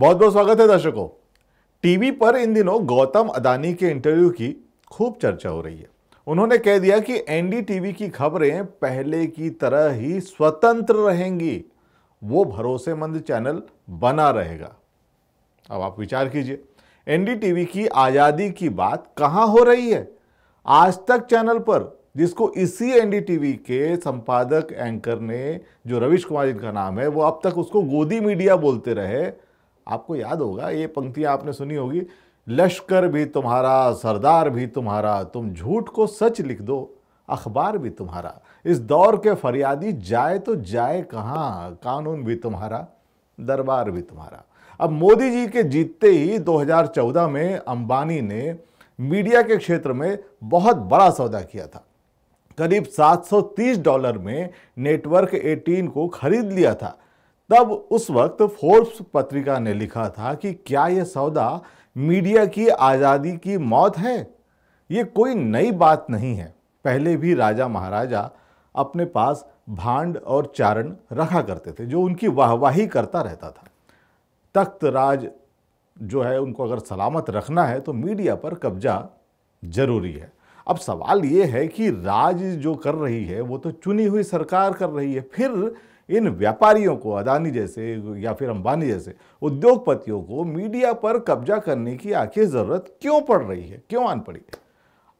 बहुत बहुत स्वागत है दर्शकों टीवी पर इन दिनों गौतम अदानी के इंटरव्यू की खूब चर्चा हो रही है उन्होंने कह दिया कि एनडीटीवी की खबरें पहले की तरह ही स्वतंत्र रहेंगी वो भरोसेमंद चैनल बना रहेगा अब आप विचार कीजिए एनडीटीवी की आज़ादी की बात कहां हो रही है आज तक चैनल पर जिसको इसी एनडीटीवी के संपादक एंकर ने जो रविश कुमार जिनका नाम है वो अब तक उसको गोदी मीडिया बोलते रहे आपको याद होगा ये पंक्तियाँ आपने सुनी होगी लश्कर भी तुम्हारा सरदार भी तुम्हारा तुम झूठ को सच लिख दो अखबार भी तुम्हारा इस दौर के फरियादी जाए तो जाए कहाँ कानून भी तुम्हारा दरबार भी तुम्हारा अब मोदी जी के जीतते ही 2014 में अंबानी ने मीडिया के क्षेत्र में बहुत बड़ा सौदा किया था करीब 730 डॉलर में नेटवर्क 18 को खरीद लिया था तब उस वक्त फोर्ब्स पत्रिका ने लिखा था कि क्या यह सौदा मीडिया की आज़ादी की मौत है ये कोई नई बात नहीं है पहले भी राजा महाराजा अपने पास भांड और चारण रखा करते थे जो उनकी वाहवाही करता रहता था तख्त राज जो है उनको अगर सलामत रखना है तो मीडिया पर कब्जा जरूरी है अब सवाल ये है कि राज जो कर रही है वो तो चुनी हुई सरकार कर रही है फिर इन व्यापारियों को अदानी जैसे या फिर अंबानी जैसे उद्योगपतियों को मीडिया पर कब्जा करने की आखिर ज़रूरत क्यों पड़ रही है क्यों आन पड़ी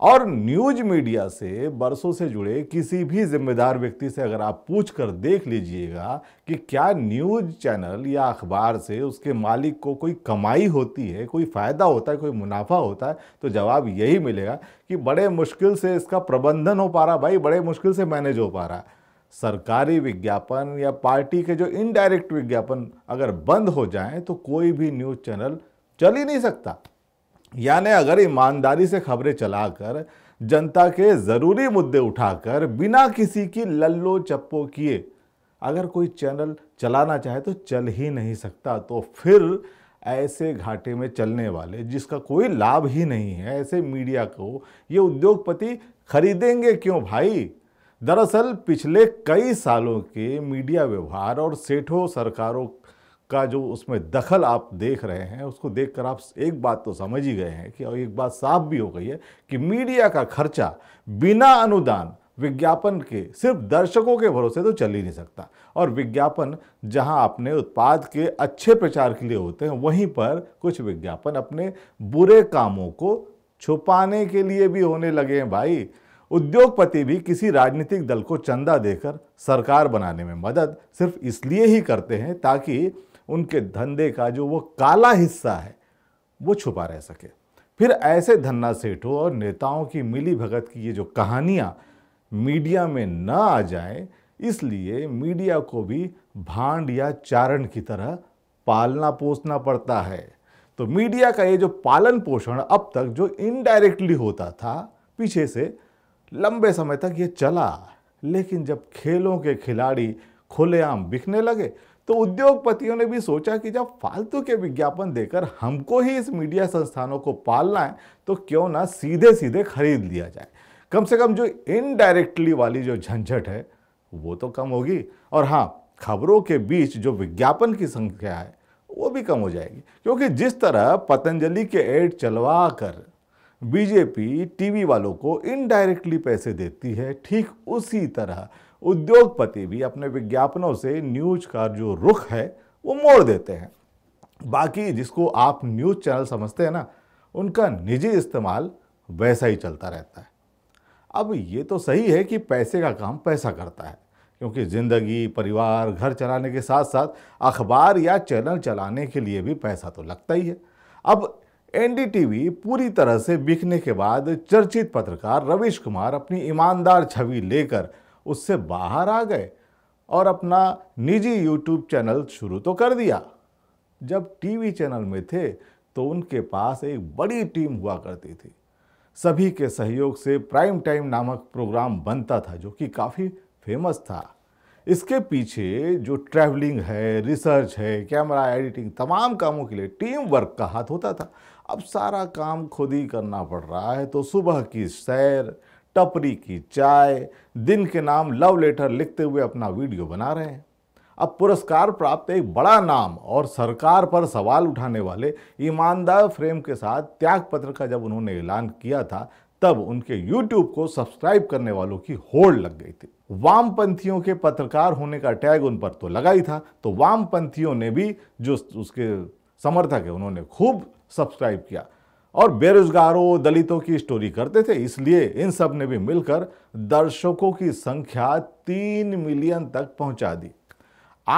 और न्यूज मीडिया से बरसों से जुड़े किसी भी जिम्मेदार व्यक्ति से अगर आप पूछ कर देख लीजिएगा कि क्या न्यूज चैनल या अखबार से उसके मालिक को कोई कमाई होती है कोई फ़ायदा होता है कोई मुनाफा होता है तो जवाब यही मिलेगा कि बड़े मुश्किल से इसका प्रबंधन हो पा रहा भाई बड़े मुश्किल से मैनेज हो पा रहा है सरकारी विज्ञापन या पार्टी के जो इनडायरेक्ट विज्ञापन अगर बंद हो जाएं तो कोई भी न्यूज़ चैनल चल ही नहीं सकता यानी अगर ईमानदारी से खबरें चलाकर जनता के ज़रूरी मुद्दे उठाकर बिना किसी की लल्लो चप्पो किए अगर कोई चैनल चलाना चाहे तो चल ही नहीं सकता तो फिर ऐसे घाटे में चलने वाले जिसका कोई लाभ ही नहीं है ऐसे मीडिया को ये उद्योगपति खरीदेंगे क्यों भाई दरअसल पिछले कई सालों के मीडिया व्यवहार और सेठों सरकारों का जो उसमें दखल आप देख रहे हैं उसको देखकर आप एक बात तो समझ ही गए हैं कि और एक बात साफ भी हो गई है कि मीडिया का खर्चा बिना अनुदान विज्ञापन के सिर्फ दर्शकों के भरोसे तो चल ही नहीं सकता और विज्ञापन जहां अपने उत्पाद के अच्छे प्रचार के लिए होते हैं वहीं पर कुछ विज्ञापन अपने बुरे कामों को छुपाने के लिए भी होने लगे हैं भाई उद्योगपति भी किसी राजनीतिक दल को चंदा देकर सरकार बनाने में मदद सिर्फ इसलिए ही करते हैं ताकि उनके धंधे का जो वो काला हिस्सा है वो छुपा रह सके फिर ऐसे धन्ना सेठों और नेताओं की मिली भगत की ये जो कहानियाँ मीडिया में न आ जाए इसलिए मीडिया को भी भांड या चारण की तरह पालना पोसना पड़ता है तो मीडिया का ये जो पालन पोषण अब तक जो इनडायरेक्टली होता था पीछे से लंबे समय तक ये चला लेकिन जब खेलों के खिलाड़ी खुलेआम बिकने लगे तो उद्योगपतियों ने भी सोचा कि जब फालतू के विज्ञापन देकर हमको ही इस मीडिया संस्थानों को पालना है तो क्यों ना सीधे सीधे खरीद लिया जाए कम से कम जो इनडायरेक्टली वाली जो झंझट है वो तो कम होगी और हाँ खबरों के बीच जो विज्ञापन की संख्या है वो भी कम हो जाएगी क्योंकि जिस तरह पतंजलि के एड चलवा कर बीजेपी टीवी वालों को इनडायरेक्टली पैसे देती है ठीक उसी तरह उद्योगपति भी अपने विज्ञापनों से न्यूज का जो रुख है वो मोड़ देते हैं बाकी जिसको आप न्यूज़ चैनल समझते हैं ना उनका निजी इस्तेमाल वैसा ही चलता रहता है अब ये तो सही है कि पैसे का काम पैसा करता है क्योंकि ज़िंदगी परिवार घर चलाने के साथ साथ अखबार या चैनल चलाने के लिए भी पैसा तो लगता ही है अब एनडीटीवी पूरी तरह से बिकने के बाद चर्चित पत्रकार रविश कुमार अपनी ईमानदार छवि लेकर उससे बाहर आ गए और अपना निजी यूट्यूब चैनल शुरू तो कर दिया जब टीवी चैनल में थे तो उनके पास एक बड़ी टीम हुआ करती थी सभी के सहयोग से प्राइम टाइम नामक प्रोग्राम बनता था जो कि काफ़ी फेमस था इसके पीछे जो ट्रैवलिंग है रिसर्च है कैमरा एडिटिंग तमाम कामों के लिए टीम वर्क का हाथ होता था अब सारा काम खुद ही करना पड़ रहा है तो सुबह की सैर टपरी की चाय दिन के नाम लव लेटर लिखते हुए अपना वीडियो बना रहे हैं अब पुरस्कार प्राप्त एक बड़ा नाम और सरकार पर सवाल उठाने वाले ईमानदार फ्रेम के साथ त्यागपत्र का जब उन्होंने ऐलान किया था तब उनके यूट्यूब को सब्सक्राइब करने वालों की होड़ लग गई थी वामपंथियों के पत्रकार होने का टैग उन पर तो लगा ही था तो वामपंथियों ने भी जो उसके समर्थक है उन्होंने खूब सब्सक्राइब किया और बेरोजगारों दलितों की स्टोरी करते थे इसलिए इन सब ने भी मिलकर दर्शकों की संख्या तीन मिलियन तक पहुंचा दी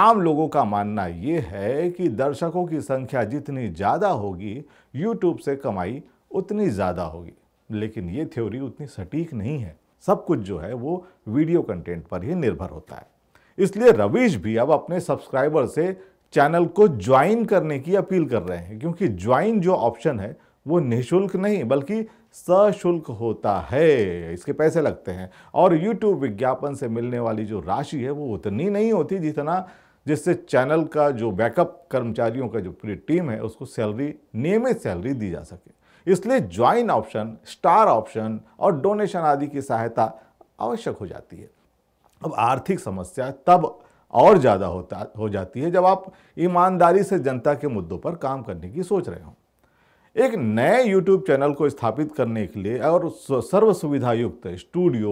आम लोगों का मानना यह है कि दर्शकों की संख्या जितनी ज़्यादा होगी यूट्यूब से कमाई उतनी ज़्यादा होगी लेकिन ये थ्योरी उतनी सटीक नहीं है सब कुछ जो है वो वीडियो कंटेंट पर ही निर्भर होता है इसलिए रवीश भी अब अपने सब्सक्राइबर से चैनल को ज्वाइन करने की अपील कर रहे हैं क्योंकि ज्वाइन जो ऑप्शन है वो निःशुल्क नहीं बल्कि सशुल्क होता है इसके पैसे लगते हैं और यूट्यूब विज्ञापन से मिलने वाली जो राशि है वो उतनी नहीं होती जितना जिससे चैनल का जो बैकअप कर्मचारियों का जो पूरी टीम है उसको सैलरी नियमित सैलरी दी जा सके इसलिए ज्वाइन ऑप्शन स्टार ऑप्शन और डोनेशन आदि की सहायता आवश्यक हो जाती है अब आर्थिक समस्या तब और ज़्यादा होता हो जाती है जब आप ईमानदारी से जनता के मुद्दों पर काम करने की सोच रहे हों एक नए YouTube चैनल को स्थापित करने के लिए और सर्व सुविधा युक्त स्टूडियो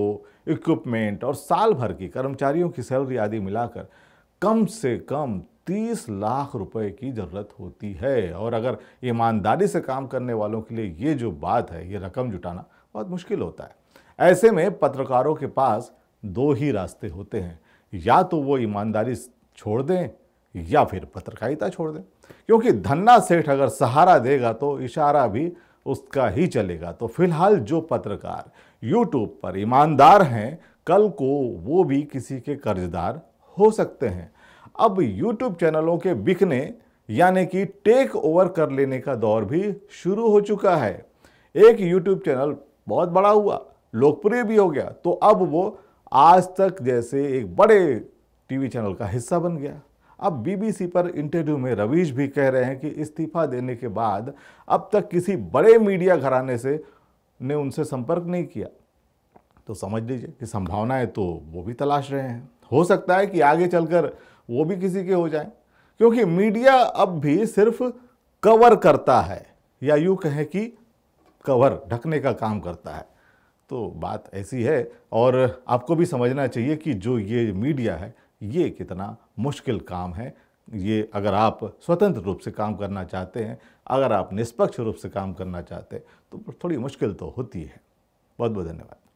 इक्विपमेंट और साल भर की कर्मचारियों की सैलरी आदि मिलाकर कम से कम 30 लाख रुपए की ज़रूरत होती है और अगर ईमानदारी से काम करने वालों के लिए ये जो बात है ये रकम जुटाना बहुत मुश्किल होता है ऐसे में पत्रकारों के पास दो ही रास्ते होते हैं या तो वो ईमानदारी छोड़ दें या फिर पत्रकारिता छोड़ दें क्योंकि धन्ना सेठ अगर सहारा देगा तो इशारा भी उसका ही चलेगा तो फिलहाल जो पत्रकार यूट्यूब पर ईमानदार हैं कल को वो भी किसी के कर्जदार हो सकते हैं अब यूट्यूब चैनलों के बिकने यानी कि टेक ओवर कर लेने का दौर भी शुरू हो चुका है एक यूट्यूब चैनल बहुत बड़ा हुआ लोकप्रिय भी हो गया तो अब वो आज तक जैसे एक बड़े टीवी चैनल का हिस्सा बन गया अब बीबीसी पर इंटरव्यू में रवीश भी कह रहे हैं कि इस्तीफा देने के बाद अब तक किसी बड़े मीडिया घराने से ने उनसे संपर्क नहीं किया तो समझ लीजिए कि संभावनाएं तो वो भी तलाश रहे हैं हो सकता है कि आगे चलकर वो भी किसी के हो जाए क्योंकि मीडिया अब भी सिर्फ कवर करता है या यूँ कहें कि कवर ढकने का काम करता है तो बात ऐसी है और आपको भी समझना चाहिए कि जो ये मीडिया है ये कितना मुश्किल काम है ये अगर आप स्वतंत्र रूप से काम करना चाहते हैं अगर आप निष्पक्ष रूप से काम करना चाहते हैं तो थोड़ी मुश्किल तो होती है बहुत बहुत धन्यवाद